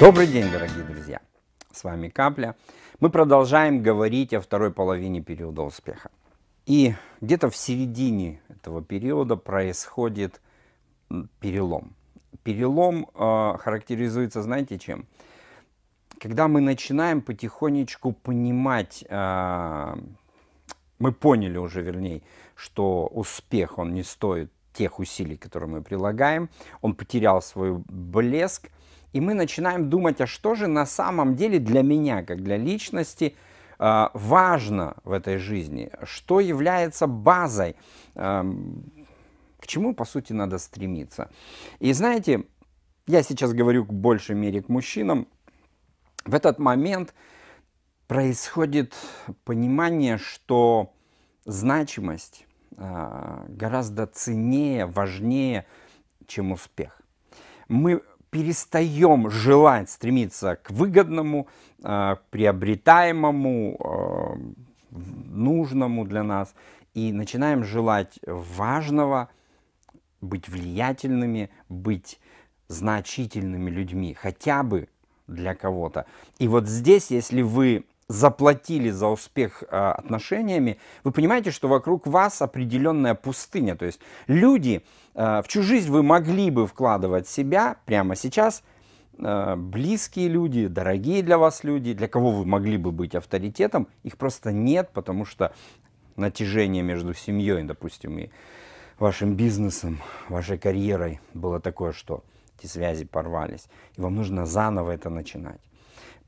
Добрый день, дорогие друзья! С вами Капля. Мы продолжаем говорить о второй половине периода успеха. И где-то в середине этого периода происходит перелом. Перелом э, характеризуется, знаете, чем? Когда мы начинаем потихонечку понимать, э, мы поняли уже, вернее, что успех, он не стоит тех усилий, которые мы прилагаем, он потерял свой блеск – и мы начинаем думать, а что же на самом деле для меня, как для личности, а, важно в этой жизни, что является базой, к чему, по сути, надо стремиться. И знаете, я сейчас говорю к большей мере к мужчинам, в этот момент происходит понимание, что значимость а, гораздо ценнее, важнее, чем успех. Мы перестаем желать стремиться к выгодному, э, приобретаемому, э, нужному для нас, и начинаем желать важного, быть влиятельными, быть значительными людьми, хотя бы для кого-то. И вот здесь, если вы заплатили за успех э, отношениями, вы понимаете, что вокруг вас определенная пустыня. То есть люди, э, в чью жизнь вы могли бы вкладывать себя прямо сейчас, э, близкие люди, дорогие для вас люди, для кого вы могли бы быть авторитетом, их просто нет, потому что натяжение между семьей, допустим, и вашим бизнесом, вашей карьерой было такое, что эти связи порвались. И вам нужно заново это начинать.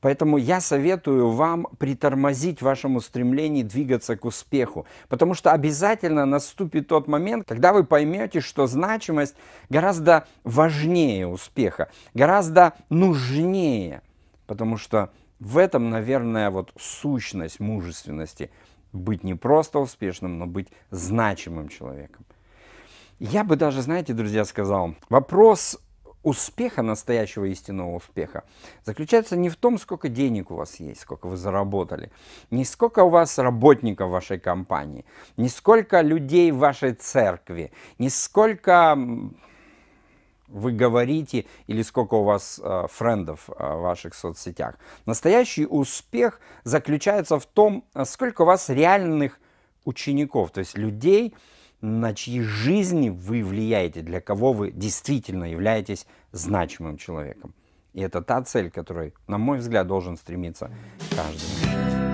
Поэтому я советую вам притормозить вашему стремлению двигаться к успеху, потому что обязательно наступит тот момент, когда вы поймете, что значимость гораздо важнее успеха, гораздо нужнее, потому что в этом, наверное, вот сущность мужественности быть не просто успешным, но быть значимым человеком. Я бы даже, знаете, друзья, сказал, вопрос успеха, настоящего истинного успеха, заключается не в том, сколько денег у вас есть, сколько вы заработали, не сколько у вас работников в вашей компании, не сколько людей в вашей церкви, не сколько вы говорите или сколько у вас э, френдов э, в ваших соцсетях. Настоящий успех заключается в том, э, сколько у вас реальных учеников, то есть людей, на чьи жизни вы влияете, для кого вы действительно являетесь значимым человеком. И это та цель, которой, на мой взгляд, должен стремиться каждый.